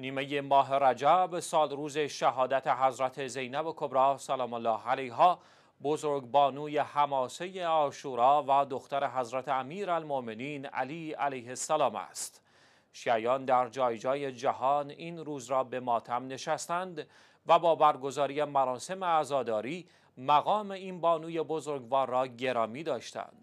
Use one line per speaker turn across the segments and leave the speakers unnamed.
نیمه ماه رجب سال روز شهادت حضرت زینب کبرا سلام الله علیها بزرگ بانوی حماسه آشورا و دختر حضرت امیر المومنین علی علیه السلام است شیعیان در جای جای جهان این روز را به ماتم نشستند و با برگزاری مراسم عزاداری مقام این بانوی بزرگوار را گرامی داشتند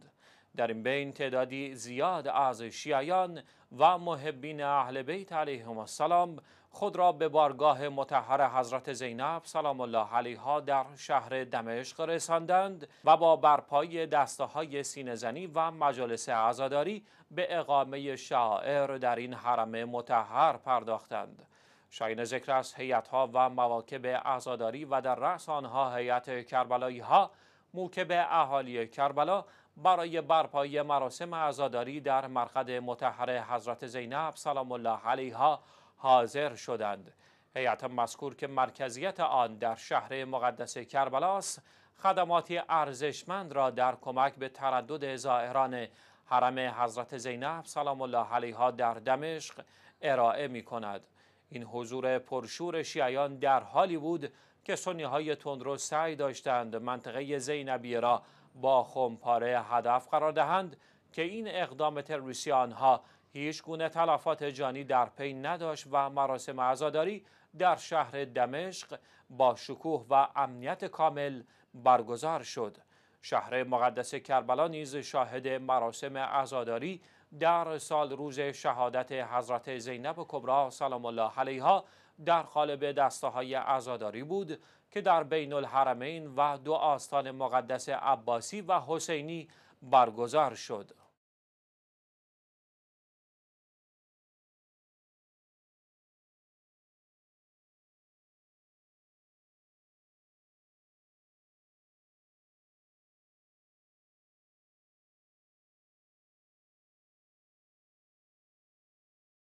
در این بین تعدادی زیاد از شیعیان و محبین اهل بیت علیهم السلام خود را به بارگاه متحر حضرت زینب سلام الله علیها در شهر دمشق رساندند و با برپای دسته های سینزنی و مجالس عزاداری به اقامه شاعر در این حرم متحر پرداختند. شاین ذکر است ها و مواکب عزاداری و در رأس آنها هیئت کربلایی ها موکب اهالی کربلا برای برپایی مراسم عزاداری در مرقد متحر حضرت زینب سلام الله علیها حاضر شدند هیئت مذکور که مرکزیت آن در شهر مقدس کربلاس خدماتی ارزشمند را در کمک به تردد زائران حرم حضرت زینب سلام الله علیها در دمشق ارائه می کند. این حضور پرشور شیعیان در حالی بود که سنی های تندرو سعی داشتند منطقه زینبی را با خمپاره هدف قرار دهند که این اقدام تروریستی آنها هیچ گونه تلفات جانی در پی نداشت و مراسم عزاداری در شهر دمشق با شکوه و امنیت کامل برگزار شد شهر مقدس کربلا نیز شاهد مراسم عزاداری در سال روز شهادت حضرت زینب کبرا سلام الله علیها در قالب دسته های عزاداری بود که در بین الحرمین و دو آستان مقدس عباسی و حسینی برگزار شد.